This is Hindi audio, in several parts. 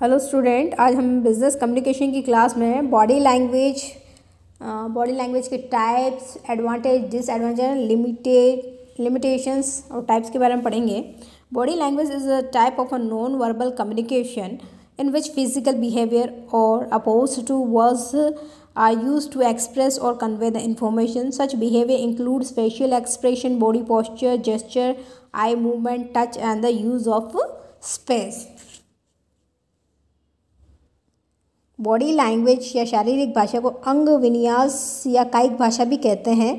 हेलो स्टूडेंट आज हम बिज़नेस कम्युनिकेशन की क्लास में बॉडी लैंग्वेज बॉडी लैंग्वेज के types advantage disadvantage limited limitations और टाइप्स के बारे में पढ़ेंगे body language is a type of a non verbal communication in which physical behaviour और oppose to words are use to express और convey the information such behaviour includes facial expression body posture gesture eye movement touch and the use of space body language या शारीरिक भाषा को अंग विन्यास या कायिक भाषा भी कहते हैं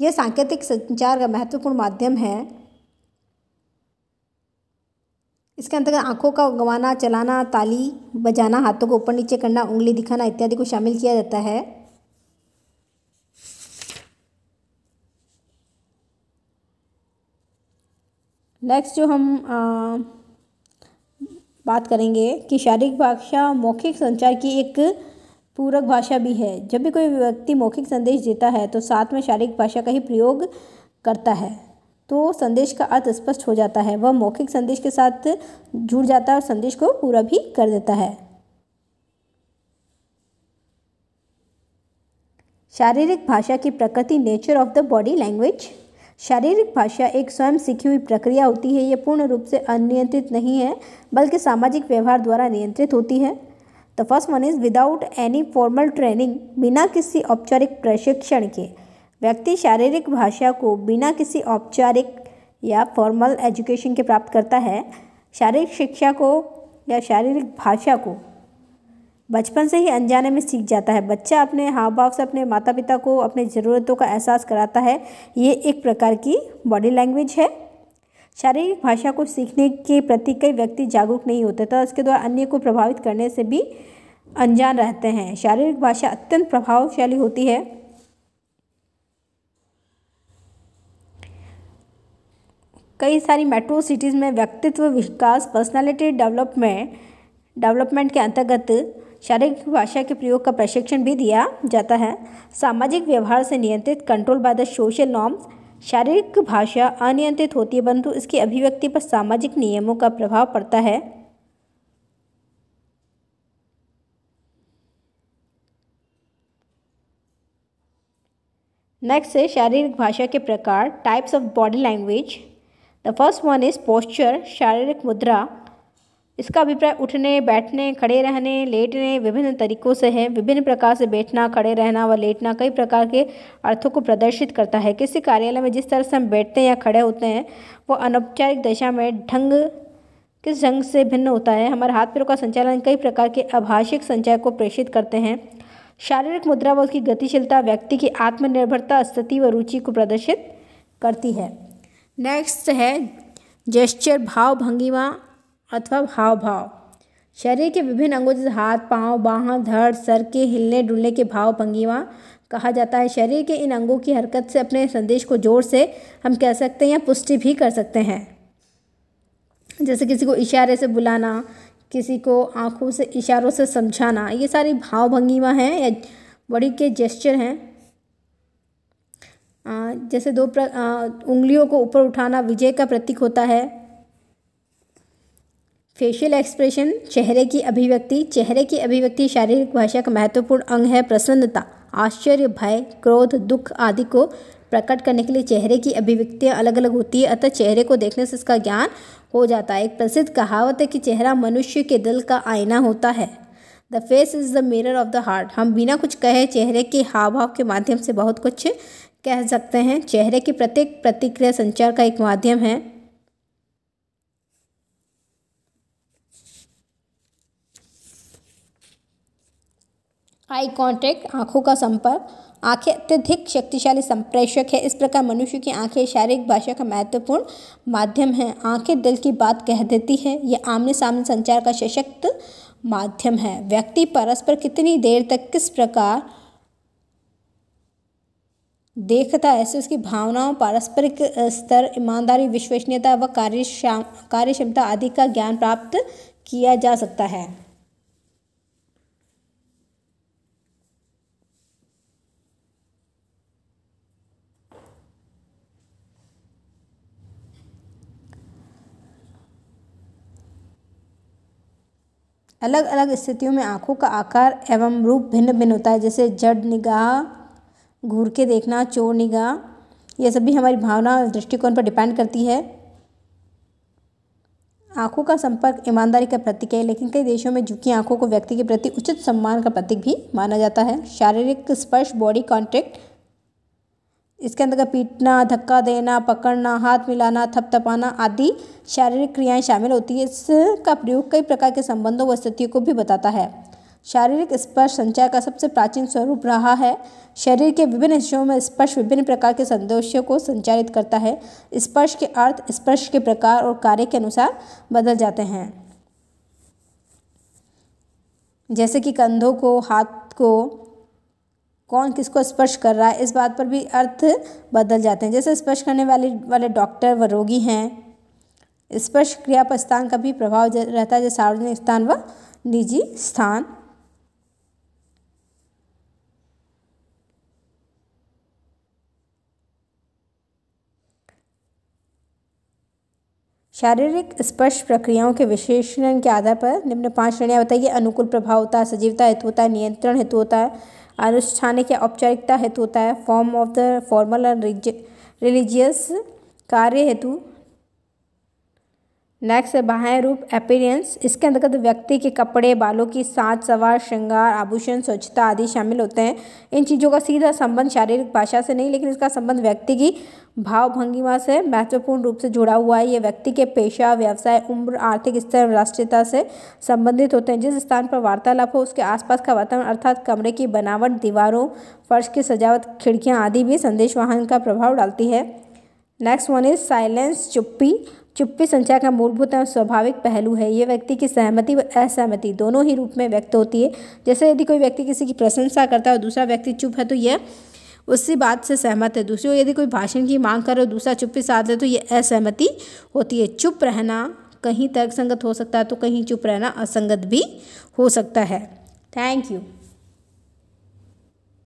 यह सांकेतिक संचार का महत्वपूर्ण माध्यम है इसके अंतर्गत आंखों का गंवाना चलाना ताली बजाना हाथों को ऊपर नीचे करना उंगली दिखाना इत्यादि को शामिल किया जाता है नेक्स्ट जो हम आ, बात करेंगे कि शारीरिक भाषा मौखिक संचार की एक पूरक भाषा भी है जब भी कोई व्यक्ति मौखिक संदेश देता है तो साथ में शारीरिक भाषा का ही प्रयोग करता है तो संदेश का अर्थ स्पष्ट हो जाता है वह मौखिक संदेश के साथ जुड़ जाता है और संदेश को पूरा भी कर देता है शारीरिक भाषा की प्रकृति nature of the body language शारीरिक भाषा एक स्वयं सीखी हुई प्रक्रिया होती है ये पूर्ण रूप से अनियंत्रित नहीं है बल्कि सामाजिक व्यवहार द्वारा नियंत्रित होती है the first one is without any formal training बिना किसी औपचारिक प्रशिक्षण के व्यक्ति शारीरिक भाषा को बिना किसी औपचारिक या फॉर्मल एजुकेशन के प्राप्त करता है शारीरिक शिक्षा को या शारीरिक भाषा को बचपन से ही अनजाने में सीख जाता है बच्चा अपने हाव भाव से अपने माता पिता को अपने ज़रूरतों का एहसास कराता है ये एक प्रकार की बॉडी लैंग्वेज है शारीरिक भाषा को सीखने के प्रति कई व्यक्ति जागरूक नहीं होते तथा तो उसके द्वारा अन्य को प्रभावित करने से भी अनजान रहते हैं शारीरिक भाषा अत्यंत प्रभावशाली होती है कई सारी मेट्रो सिटीज़ में व्यक्तित्व विकास पर्सनालिटी डेवलपमेंट डेवलपमेंट के अंतर्गत शारीरिक भाषा के प्रयोग का प्रशिक्षण भी दिया जाता है सामाजिक व्यवहार से नियंत्रित control by the social norms शारीरिक भाषा अनियंत्रित होती है परंतु इसकी अभिव्यक्ति पर सामाजिक नियमों का प्रभाव पड़ता है नेक्स्ट है शारीरिक भाषा के प्रकार types of body language the first one is posture शारीरिक मुद्रा इसका अभिप्राय उठने बैठने खड़े रहने लेटने विभिन्न तरीकों से है विभिन्न प्रकार से बैठना खड़े रहना व लेटना कई प्रकार के अर्थों को प्रदर्शित करता है किसी कार्यालय में जिस तरह से हम बैठते हैं या खड़े होते हैं वो अनौपचारिक दशा में ढंग किस ढंग से भिन्न होता है हमारे हाथ पैरों का संचालन कई प्रकार के आभाषिक संचय को प्रेषित करते हैं शारीरिक मुद्रा व उसकी गतिशीलता व्यक्ति की आत्मनिर्भरता स्थिति व रुचि को प्रदर्शित करती है नेक्स्ट है जेस्चर भाव भंगिमा अथवा हाव भाव शरीर के विभिन्न अंगों जैसे हाथ पांव बाह धड़ सर के हिलने डुलने के भाव भंगिमा कहा जाता है शरीर के इन अंगों की हरकत से अपने संदेश को जोर से हम कह सकते हैं या पुष्टि भी कर सकते हैं जैसे किसी को इशारे से बुलाना किसी को आंखों से इशारों से समझाना ये सारी भाव भंगिमा हैं या बड़ी के जेस्चर हैं जैसे दो प्र उंगलियों को ऊपर उठाना विजय का प्रतीक होता है फेशियल एक्सप्रेशन चेहरे की अभिव्यक्ति चेहरे की अभिव्यक्ति शारीरिक भाषा का महत्वपूर्ण अंग है प्रसन्नता आश्चर्य भय क्रोध दुख आदि को प्रकट करने के लिए चेहरे की अभिव्यक्तियाँ अलग अलग होती है अतः चेहरे को देखने से इसका ज्ञान हो जाता है एक प्रसिद्ध कहावत है कि चेहरा मनुष्य के दिल का आईना होता है the face is the mirror of the heart हम बिना कुछ कहे चेहरे के हाव भाव के माध्यम से बहुत कुछ कह सकते हैं चेहरे की प्रत्येक प्रतिक्रिया संचार का एक माध्यम है आई कांटेक्ट आँखों का संपर्क आंखें अत्यधिक शक्तिशाली संप्रेषक है इस प्रकार मनुष्य की आंखें शारीरिक भाषा का महत्वपूर्ण माध्यम है आंखें दिल की बात कह देती है यह आमने सामने संचार का सशक्त माध्यम है व्यक्ति परस्पर कितनी देर तक किस प्रकार देखता है ऐसे उसकी भावनाओं पारस्परिक स्तर ईमानदारी विश्वसनीयता व कार्य कार्यक्षमता आदि का ज्ञान प्राप्त किया जा सकता है अलग अलग स्थितियों में आँखों का आकार एवं रूप भिन्न भिन्न होता है जैसे जड निगाह घूर के देखना चोर निगाह यह सब भी हमारी भावना और दृष्टिकोण पर डिपेंड करती है आंखों का संपर्क ईमानदारी का प्रतीक है लेकिन कई देशों में झुकी आंखों को व्यक्ति के प्रति उचित सम्मान का प्रतीक भी माना जाता है शारीरिक स्पर्श बॉडी कॉन्टैक्ट इसके अंतर्गत पीटना धक्का देना पकड़ना हाथ मिलाना थपथपाना आदि शारीरिक क्रियाएं शामिल होती है इसका प्रयोग कई प्रकार के संबंधों व स्थितियों को भी बताता है शारीरिक स्पर्श संचार का सबसे प्राचीन स्वरूप रहा है शरीर के विभिन्न हिस्सों में स्पर्श विभिन्न प्रकार के संदेशों को संचारित करता है स्पर्श के अर्थ स्पर्श के प्रकार और कार्य के अनुसार बदल जाते हैं जैसे कि कंधों को हाथ को कौन किसको स्पर्श कर रहा है इस बात पर भी अर्थ बदल जाते हैं जैसे स्पर्श करने वाले वाले डॉक्टर व रोगी हैं स्पर्श क्रिया पर स्थान का भी प्रभाव रहता है जैसे सार्वजनिक स्थान व निजी स्थान शारीरिक स्पर्श प्रक्रियाओं के विशेषण के आधार पर निम्न पांच श्रेणियां बताइए अनुकूल प्रभाव होता है सजीवता हेतु होता है नियंत्रण हेतु होता है अनुष्ठानिक या औपचारिकता हेतु होता है form of the formal and religious कार्य हेतु नेक्स्ट है बाहें रूप अपीरियंस इसके अंतर्गत व्यक्ति के कपड़े बालों की साज सवार श्रृंगार आभूषण स्वच्छता आदि शामिल होते हैं इन चीज़ों का सीधा संबंध शारीरिक भाषा से नहीं लेकिन इसका संबंध व्यक्ति की भाव भंगिमा से महत्वपूर्ण रूप से जुड़ा हुआ है ये व्यक्ति के पेशा व्यवसाय उम्र आर्थिक स्तर राष्ट्रीयता से संबंधित होते हैं जिस स्थान पर वार्तालाप हो उसके आसपास का वातावरण अर्थात कमरे की बनावट दीवारों फर्श की सजावट खिड़कियाँ आदि भी संदेश वाहन का प्रभाव डालती है नेक्स्ट वन इज साइलेंस चुप्पी चुप्पी संचार का मूलभूत एवं स्वाभाविक पहलू है ये व्यक्ति की सहमति व असहमति दोनों ही रूप में व्यक्त होती है जैसे यदि कोई व्यक्ति किसी की प्रशंसा करता है और दूसरा व्यक्ति चुप है तो यह उसी बात से सहमत है दूसरी ओर यदि कोई भाषण की मांग करे और दूसरा चुप्पी साध ले तो यह असहमति होती है चुप रहना कहीं तर्कसंगत हो सकता है तो कहीं चुप रहना असंगत भी हो सकता है थैंक यू